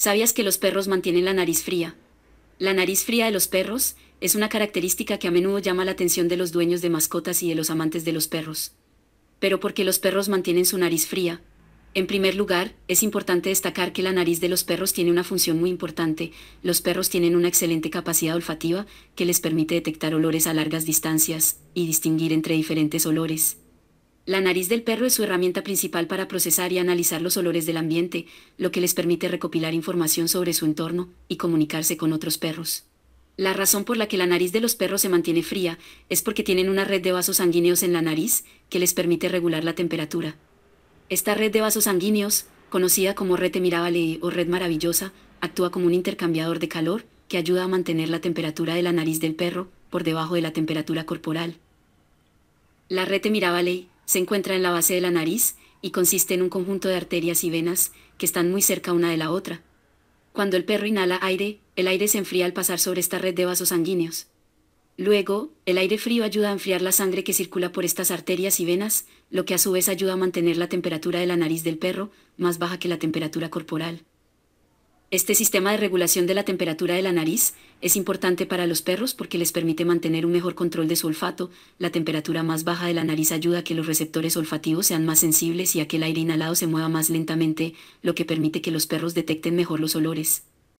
¿Sabías que los perros mantienen la nariz fría? La nariz fría de los perros es una característica que a menudo llama la atención de los dueños de mascotas y de los amantes de los perros. Pero ¿por qué los perros mantienen su nariz fría? En primer lugar, es importante destacar que la nariz de los perros tiene una función muy importante. Los perros tienen una excelente capacidad olfativa que les permite detectar olores a largas distancias y distinguir entre diferentes olores. La nariz del perro es su herramienta principal para procesar y analizar los olores del ambiente, lo que les permite recopilar información sobre su entorno y comunicarse con otros perros. La razón por la que la nariz de los perros se mantiene fría es porque tienen una red de vasos sanguíneos en la nariz que les permite regular la temperatura. Esta red de vasos sanguíneos, conocida como red Miravalei o red maravillosa, actúa como un intercambiador de calor que ayuda a mantener la temperatura de la nariz del perro por debajo de la temperatura corporal. La red Miravalei se encuentra en la base de la nariz y consiste en un conjunto de arterias y venas que están muy cerca una de la otra. Cuando el perro inhala aire, el aire se enfría al pasar sobre esta red de vasos sanguíneos. Luego, el aire frío ayuda a enfriar la sangre que circula por estas arterias y venas, lo que a su vez ayuda a mantener la temperatura de la nariz del perro más baja que la temperatura corporal. Este sistema de regulación de la temperatura de la nariz es importante para los perros porque les permite mantener un mejor control de su olfato. La temperatura más baja de la nariz ayuda a que los receptores olfativos sean más sensibles y a que el aire inhalado se mueva más lentamente, lo que permite que los perros detecten mejor los olores.